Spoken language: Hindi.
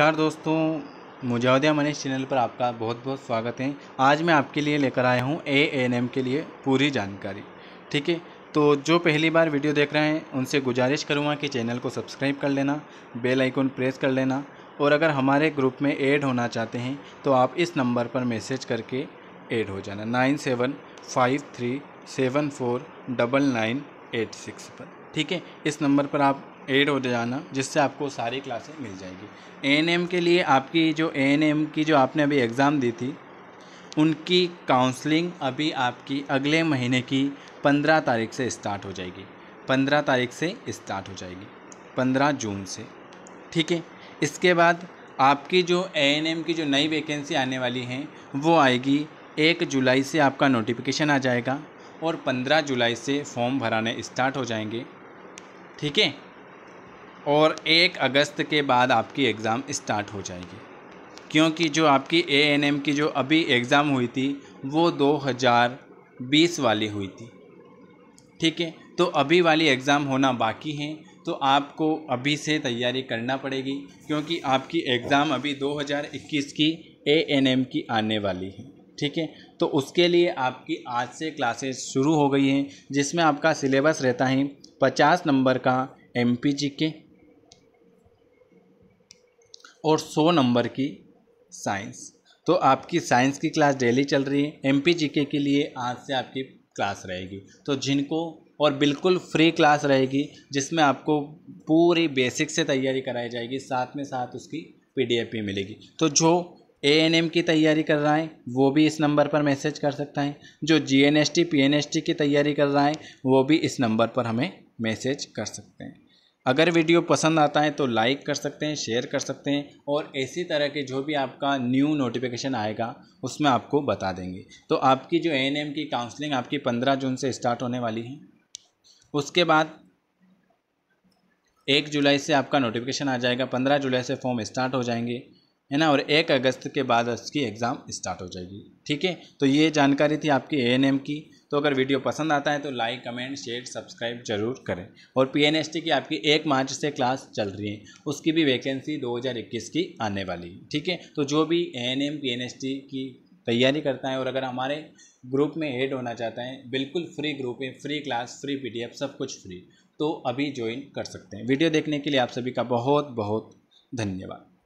नमस्कार दोस्तों मुजाहिदा मनीष चैनल पर आपका बहुत बहुत स्वागत है आज मैं आपके लिए लेकर आया हूँ ए एन एम के लिए पूरी जानकारी ठीक है तो जो पहली बार वीडियो देख रहे हैं उनसे गुजारिश करूँगा कि चैनल को सब्सक्राइब कर लेना बेल आइकन प्रेस कर लेना और अगर हमारे ग्रुप में ऐड होना चाहते हैं तो आप इस नंबर पर मैसेज करके ऐड हो जाना nine seven five three seven four double nine eight six पर ठीक है इस नंबर पर आप एड होते जाना जिससे आपको सारी क्लासें मिल जाएगी ए एन एम के लिए आपकी जो ए एन एम की जो आपने अभी एग्ज़ाम दी थी उनकी काउंसलिंग अभी आपकी अगले महीने की पंद्रह तारीख से स्टार्ट हो जाएगी पंद्रह तारीख से स्टार्ट हो जाएगी पंद्रह जून से ठीक है इसके बाद आपकी जो ए की जो नई वैकेंसी आने वाली हैं वो आएगी एक जुलाई से आपका नोटिफिकेशन आ जाएगा और पंद्रह जुलाई से फॉर्म भराने स्टार्ट हो जाएंगे ठीक है और एक अगस्त के बाद आपकी एग्ज़ाम स्टार्ट हो जाएगी क्योंकि जो आपकी ए एन एम की जो अभी एग्ज़ाम हुई थी वो 2020 वाली हुई थी ठीक है तो अभी वाली एग्ज़ाम होना बाकी हैं तो आपको अभी से तैयारी करना पड़ेगी क्योंकि आपकी एग्ज़ाम अभी 2021 की ए एन एम की आने वाली है ठीक है तो उसके लिए आपकी आज से क्लासेस शुरू हो गई हैं जिसमें आपका सिलेबस रहता है पचास नंबर का एम पी जी के और सौ नंबर की साइंस तो आपकी साइंस की क्लास डेली चल रही है एम पी के लिए आज से आपकी क्लास रहेगी तो जिनको और बिल्कुल फ्री क्लास रहेगी जिसमें आपको पूरी बेसिक से तैयारी कराई जाएगी साथ में साथ उसकी पीडीएफ भी मिलेगी तो जो ए एन एम की तैयारी कर रहा है वो भी इस नंबर पर मैसेज कर सकता है जो G N S T P N S T की तैयारी कर रहा है वो भी इस नंबर पर हमें मैसेज कर सकते हैं अगर वीडियो पसंद आता है तो लाइक कर सकते हैं शेयर कर सकते हैं और इसी तरह के जो भी आपका न्यू नोटिफिकेशन आएगा उसमें आपको बता देंगे तो आपकी जो एन की काउंसलिंग आपकी पंद्रह जून से स्टार्ट होने वाली है उसके बाद एक जुलाई से आपका नोटिफिकेशन आ जाएगा पंद्रह जुलाई से फॉर्म स्टार्ट हो जाएंगे है ना और एक अगस्त के बाद उसकी एग्ज़ाम स्टार्ट हो जाएगी ठीक है तो ये जानकारी थी आपकी ए की तो अगर वीडियो पसंद आता है तो लाइक कमेंट शेयर सब्सक्राइब जरूर करें और पीएनएसटी की आपकी एक मार्च से क्लास चल रही है उसकी भी वैकेंसी 2021 की आने वाली है ठीक है तो जो भी एएनएम पीएनएसटी की तैयारी करता है और अगर हमारे ग्रुप में ऐड होना चाहता है बिल्कुल फ्री ग्रुप है फ्री क्लास फ्री पी सब कुछ फ्री तो अभी ज्वाइन कर सकते हैं वीडियो देखने के लिए आप सभी का बहुत बहुत धन्यवाद